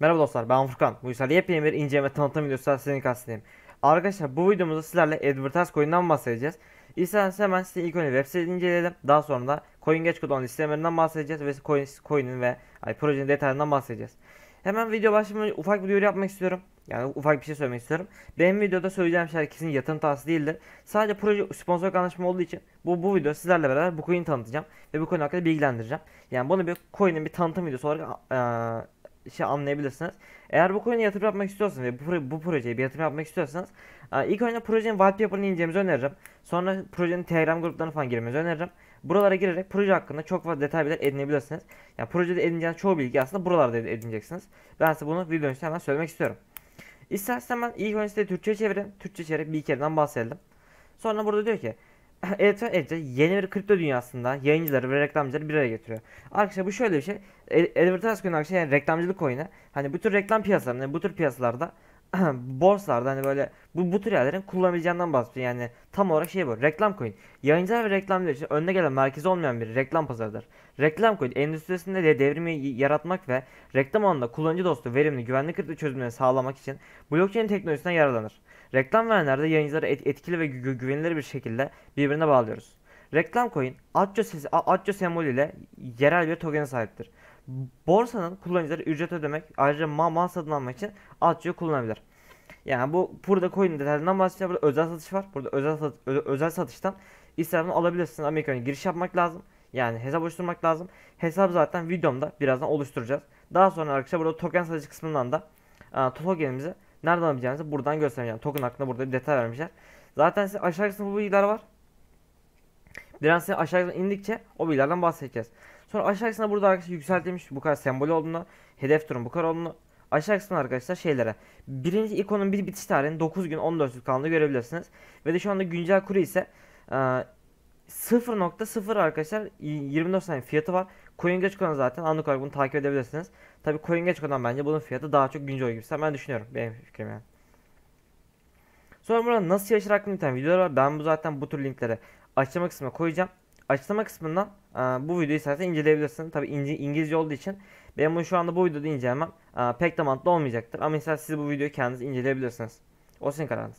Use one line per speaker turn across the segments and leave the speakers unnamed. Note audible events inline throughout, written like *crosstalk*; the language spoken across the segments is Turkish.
Merhaba dostlar ben Furkan. Bu yüzden yepyeni bir inceleme tanıtım videosu sizin karşınızdayım. Arkadaşlar bu videomuzda sizlerle AdWortise Coin'den bahsedeceğiz. İsterseniz hemen size ilk önce web sitesini inceleyelim. Daha sonra da CoinGecko olan listelerinden bahsedeceğiz ve coin, coin'in ve ay, projenin detaylarından bahsedeceğiz. Hemen video başlamadan ufak bir duyuru yapmak istiyorum. Yani ufak bir şey söylemek istiyorum. Benim videoda söyleyeceğim şeyler kesin yatırım tavsiye değildir. Sadece proje sponsor anlaşma olduğu için bu, bu video sizlerle beraber bu coin'i tanıtacağım. Ve bu coin hakkında bilgilendireceğim. Yani bunu bir coin'in bir tanıtım videosu olarak e, şey anlayabilirsiniz. Eğer bu coin'e yatırım yapmak istiyorsanız ve bu, bu projeye bir yatırım yapmak istiyorsanız e, ilk önce projenin wallpaper'ını ineceğimizi öneririm. Sonra projenin Telegram gruplarına falan girmenizi öneririm. Buralara girerek proje hakkında çok fazla detay bilgiler edinebilirsiniz. Yani projede edineceğiniz çoğu bilgi aslında buralarda edineceksiniz. Ben size bunu video önce hemen söylemek istiyorum. İsterseniz ben ilk önce Türkçe çevirin. Türkçe çevirip bir kereden bahsedelim. Sonra burada diyor ki Elektronik *laughs* Edge yeni bir kripto dünyasında yayıncıları ve reklamcıları bir araya getiriyor. Arkadaşlar bu şöyle bir şey. E, Advertise coin arkadaşlar şey yani reklamcılık oyunu. Hani bu tür reklam piyasalarında, bu tür piyasalarda *clears throat* borsalarda hani böyle bu, bu tür yerlerin kullanabileceğinden bahsediyor. Yani tam olarak şey bu. Reklam coin. Yayıncılar ve reklamcılar için önüne gelen merkezi olmayan bir reklam pazarıdır. Reklam coin endüstrisinde de devrimi yaratmak ve reklam alanında kullanıcı dostu, verimli, güvenli kripto çözümleri sağlamak için blockchain teknolojisinden yararlanır. Reklam verenlerde yayıncıları et, etkili ve gü güvenilir bir şekilde birbirine bağlıyoruz. Reklam coin Atco, sesi, Atco sembolü ile yerel bir token sahiptir. Borsanın kullanıcıları ücret ödemek ayrıca ma mal satın almak için Atco'yu kullanabilir. Yani bu burada coin detaylarından bahsedeceğim. Burada özel satış var. Burada özel, sat, özel satıştan istersen alabilirsiniz. Amerika'ya giriş yapmak lazım. Yani hesap oluşturmak lazım. Hesap zaten videomda birazdan oluşturacağız. Daha sonra arkadaşlar burada token satıcı kısmından da a, tokenimizi Nereden alabileceğinizi buradan göstereceğim. Yani token hakkında burada bir detay vermişler. Zaten size aşağı kısmında bu bilgiler var. Biraz size aşağı indikçe o bilgilerden bahsedeceğiz. Sonra aşağı kısmında burada arkadaşlar yükseltilmiş bu kadar sembol olduğunu, hedef durum bu kadar olduğunu aşağı kısmında arkadaşlar şeylere. Birinci ikonun bir bitiş tarihini 9 gün 14 gün kalında görebilirsiniz. Ve de şu anda güncel kuru ise 0.0 arkadaşlar 24 saniye fiyatı var. CoinGecko'dan zaten anlık olarak bunu takip edebilirsiniz. Tabi CoinGecko'dan bence bunun fiyatı daha çok güncel gibi. Ben düşünüyorum. Benim fikrim yani. Sonra burada nasıl yaşar hakkında bir tane videolar var. Ben bu zaten bu tür linkleri açıklama kısmına koyacağım. Açıklama kısmından e, bu videoyu zaten inceleyebilirsiniz. Tabi ince, İngilizce olduğu için benim bunu şu anda bu videoda incelemem e, pek de mantıklı olmayacaktır. Ama mesela siz bu videoyu kendiniz inceleyebilirsiniz. O sizin kararınız.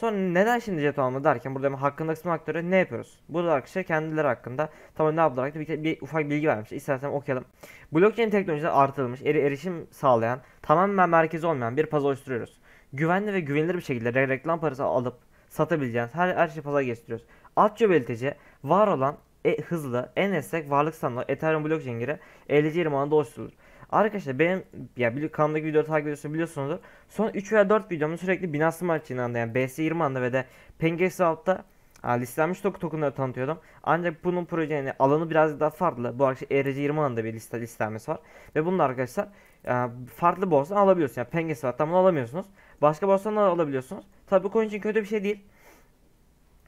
Sonra neden şimdi jet almadı derken burada hakkında kısmı aktarı ne yapıyoruz? Burada arkadaşlar kendileri hakkında tam ne yaptılar bir, bir ufak bilgi vermiş. İstersen okuyalım. Blockchain teknolojisi artırılmış, eri, erişim sağlayan, tamamen merkezi olmayan bir pazar oluşturuyoruz. Güvenli ve güvenilir bir şekilde re reklam parası alıp satabileceğiniz her, her şeyi pazar geçiriyoruz. Atçı belirtici var olan e, hızlı en esnek varlık sanılan Ethereum blockchain'e gibi 50 20 anında oluşturulur. Arkadaşlar benim ya bir kanalımdaki videoları takip ediyorsunuz biliyorsunuzdur. Son 3 veya 4 videomda sürekli Binance maçında yani BS20 anda ve de Pengesi altta listelenmiş token tokenları tanıtıyordum. Ancak bunun projenin alanı biraz daha farklı. Bu akşam ERC20 anda bir liste listelenmesi var. Ve bunu arkadaşlar e, farklı borsadan alabiliyorsunuz. Yani Pengesi var bunu alamıyorsunuz. Başka borsadan alabiliyorsunuz. Tabi coin için kötü bir şey değil.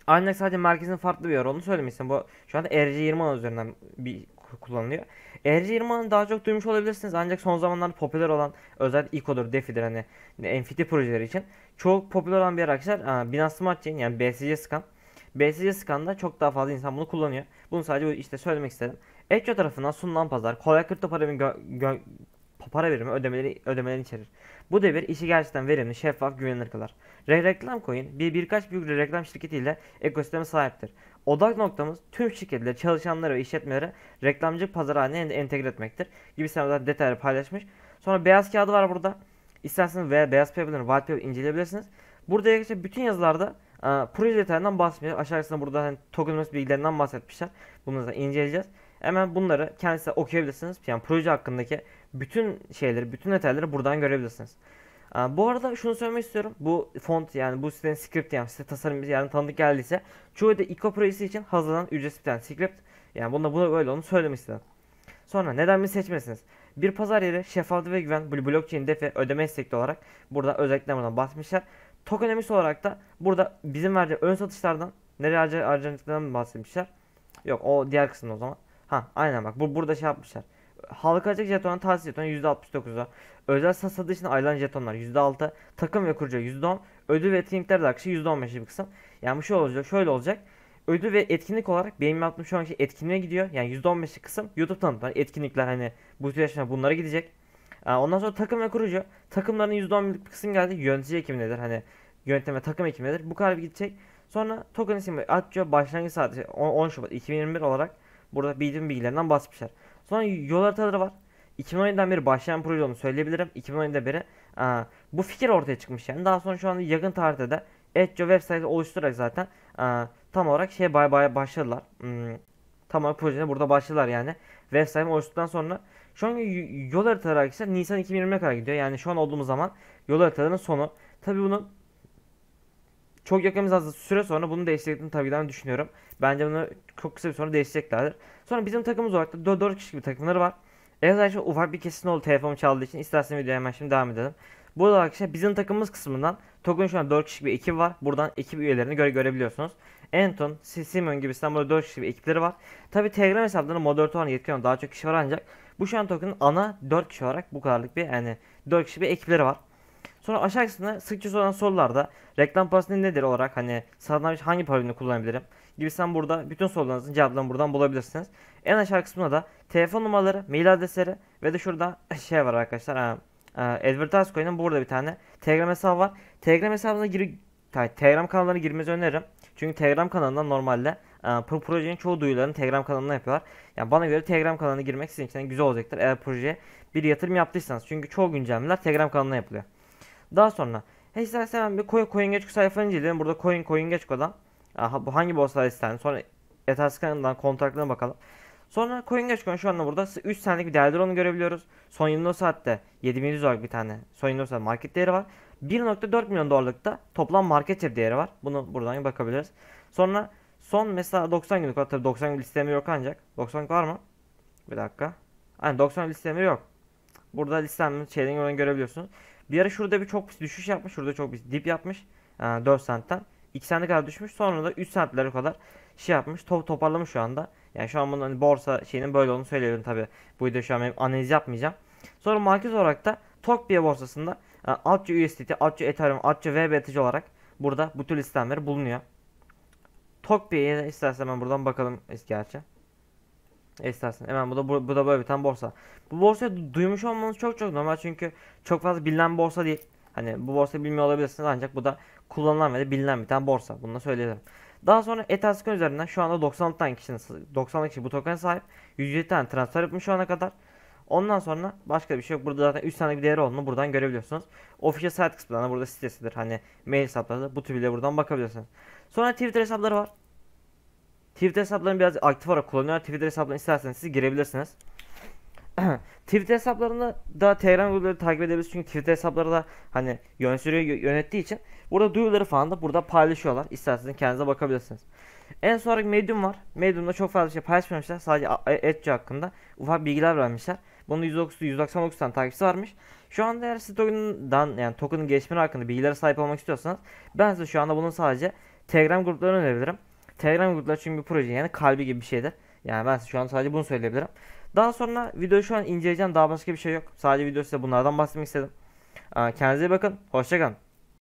Ancak sadece merkezin farklı bir yer olduğunu söylemişsin. Bu şu anda RC20 üzerinden bir kullanılıyor. RC20'ı daha çok duymuş olabilirsiniz ancak son zamanlarda popüler olan özel İKO'dur, DeFi'dir hani NFT projeleri için. Çok popüler olan bir araçlar e, Binance Smart Chain yani BSC Scan. BSC Scan'da çok daha fazla insan bunu kullanıyor. Bunu sadece işte söylemek istedim. Etcho tarafından sunulan pazar, kolay kripto para gö- gö- para verimi ödemeleri, ödemeleri içerir. Bu devir işi gerçekten verimli, şeffaf, güvenilir kılar. Re Reklam Coin bir birkaç büyük reklam şirketiyle ekosisteme sahiptir. Odak noktamız tüm şirketleri, çalışanları ve işletmeleri reklamcı pazarı haline entegre etmektir. Gibi senaryolar detayları paylaşmış. Sonra beyaz kağıdı var burada. İsterseniz veya beyaz paper'ın white paper inceleyebilirsiniz. Burada geçen bütün yazılarda e, proje detayından bahsediyor. Aşağısında burada hani, tokenomics bilgilerinden bahsetmişler. Bunları da inceleyeceğiz. Hemen bunları kendisi okuyabilirsiniz. Yani proje hakkındaki bütün şeyleri, bütün detayları buradan görebilirsiniz. Bu arada şunu söylemek istiyorum. Bu font yani bu sitenin script yani site tasarım yani tanıdık geldiyse çoğu da ICO projesi için hazırlanan ücretsiz bir tane script. Yani bunda bunu böyle onu söylemek istedim. Sonra neden mi seçmesiniz? Bir pazar yeri şeffaflık ve güven blockchain defi ödeme istekli olarak burada özellikle buradan bahsetmişler. Tokenomics olarak da burada bizim verdiği ön satışlardan nereye harcanacaklarından bahsetmişler. Yok o diğer kısımda o zaman. Ha aynen bak bu burada şey yapmışlar halka açık jeton tahsis jeton %69'a. Özel satış için ayrılan jetonlar %6. Takım ve kurucu %10. Ödül ve etkinlikler de akışı %15'li bir kısım. Yani bu şey olacak, şöyle olacak. Ödül ve etkinlik olarak benim yaptığım şu anki etkinliğe gidiyor. Yani %15'lik kısım YouTube tanıtımlar, etkinlikler hani bu süreçte bunlara gidecek. Ondan sonra takım ve kurucu. Takımların %11'lik bir kısım geldi. Yönetici nedir, Hani yönetime takım nedir, Bu kadar gidecek. Sonra token isim atıyor başlangıç saati 10 Şubat 2021 olarak burada bildiğim bilgilerinden bahsetmişler. Sonra yol haritaları var. 2017'den beri başlayan proje olduğunu söyleyebilirim. 2017'den beri aa, bu fikir ortaya çıkmış yani. Daha sonra şu anda yakın tarihte de Edge web sitesi oluşturarak zaten aa, tam olarak şey bay bay başladılar. Hmm, tam olarak projene burada başladılar yani. Web sitemi oluştuktan sonra şu an yol haritaları arkadaşlar Nisan 2020'ye kadar gidiyor. Yani şu an olduğumuz zaman yol haritalarının sonu. Tabi bunun çok yakın bir süre sonra bunu değiştirdiklerini tabii ben düşünüyorum. Bence bunu çok kısa bir sonra değişeceklerdir. Sonra bizim takımımız olarak da 4, kişilik bir takımları var. Evet arkadaşlar ufak bir kesin oldu telefonum çaldığı için. İstersen videoya hemen şimdi devam edelim. Bu arada arkadaşlar bizim takımımız kısmından Togun şu an 4 kişilik bir ekip var. Buradan ekip üyelerini göre görebiliyorsunuz. Anton, Simon gibi İstanbul'da 4 kişilik bir ekipleri var. Tabi Telegram hesaplarında moderatör olan yetkin olan daha çok kişi var ancak bu şu an Togun'un ana 4 kişi olarak bu kadarlık bir yani 4 kişilik bir ekipleri var. Sonra aşağı kısmında sıkça sorulan sorularda reklam parasının nedir olarak hani satılmış hangi para ürünü kullanabilirim gibi sen burada bütün sorularınızın cevaplarını buradan bulabilirsiniz. En aşağı kısmında da telefon numaraları, mail adresleri ve de şurada *laughs* şey var arkadaşlar. Ha, Advertise Coin'in burada bir tane Telegram hesabı var. Telegram hesabına gir Telegram kanallarına girmenizi öneririm. Çünkü Telegram kanalından normalde bu projenin çoğu duyularını Telegram kanalına yapıyorlar. Yani bana göre Telegram kanalına girmek sizin için güzel olacaktır. Eğer projeye bir yatırım yaptıysanız. Çünkü çoğu güncellemeler Telegram kanalına yapılıyor. Daha sonra he istersen bir coin, coin geçko sayfanı inceleyelim. Burada coin coin geçko'dan aha, bu hangi borsalar istedim. Sonra Etherscan'dan kontratlarına bakalım. Sonra coin geçko'nun şu anda burada 3 senelik bir değerleri onu görebiliyoruz. Son 24 saatte 7700 dolarlık bir tane son 24 saat market değeri var. 1.4 milyon dolarlıkta toplam market cap değeri var. Bunu buradan bakabiliriz. Sonra son mesela 90 günlük var. Tabii 90 günlük listemi yok ancak. 90 var mı? Bir dakika. Hani 90 listemi yok. Burada listemin şeyden görebiliyorsunuz. Bir ara şurada bir çok pis düşüş yapmış. Şurada çok pis dip yapmış. E, 4 sentten. 2 sente kadar düşmüş. Sonra da 3 sentlere kadar şey yapmış. Top toparlamış şu anda. Yani şu an bunun hani borsa şeyinin böyle olduğunu söylüyorum tabi. Bu videoda şu an benim analiz yapmayacağım. Sonra merkez olarak da Tokyo borsasında e, Atçı USDT, Atçı Ethereum, Atçı VBTC olarak burada bu tür listemler bulunuyor. Tokyo'ya istersen ben buradan bakalım gerçi istersen. Hemen bu da bu, bu da böyle bir tane borsa. Bu borsayı duymuş olmanız çok çok normal çünkü çok fazla bilinen borsa değil. Hani bu borsa bilmiyor olabilirsiniz ancak bu da kullanılan ve de bilinen bir tane borsa. Bunu da söyleyelim. Daha sonra Etherscan üzerinden şu anda 90 tane kişinin 90 kişi bu token sahip. 107 tane transfer yapmış şu ana kadar. Ondan sonra başka bir şey yok. Burada zaten 3 tane bir değeri olduğunu buradan görebiliyorsunuz. Official site kısmında burada sitesidir. Hani mail hesapları da bu tür bile buradan bakabilirsiniz. Sonra Twitter hesapları var. Twitter hesaplarını biraz aktif olarak kullanıyorlar. Twitter hesaplarını isterseniz siz girebilirsiniz. *clears throat* Twitter hesaplarını da Telegram grupları takip edebilirsiniz çünkü Twitter hesapları da hani yönetiyor yönettiği için burada duyuruları falan da burada paylaşıyorlar. İsterseniz kendinize bakabilirsiniz. En son olarak Medium var. Medium'da çok fazla şey paylaşmamışlar. Sadece e, Edge hakkında ufak bilgiler vermişler. Bunun 190, 199 tane takipçisi varmış. Şu anda eğer siz token'dan yani token'ın gelişmeleri hakkında bilgilere sahip olmak istiyorsanız ben size şu anda bunun sadece Telegram gruplarını önerebilirim. Telegram grupları için bir proje yani kalbi gibi bir şeydir. Yani ben şu an sadece bunu söyleyebilirim. Daha sonra videoyu şu an inceleyeceğim. Daha başka bir şey yok. Sadece video size bunlardan bahsetmek istedim. Kendinize iyi bakın. Hoşçakalın.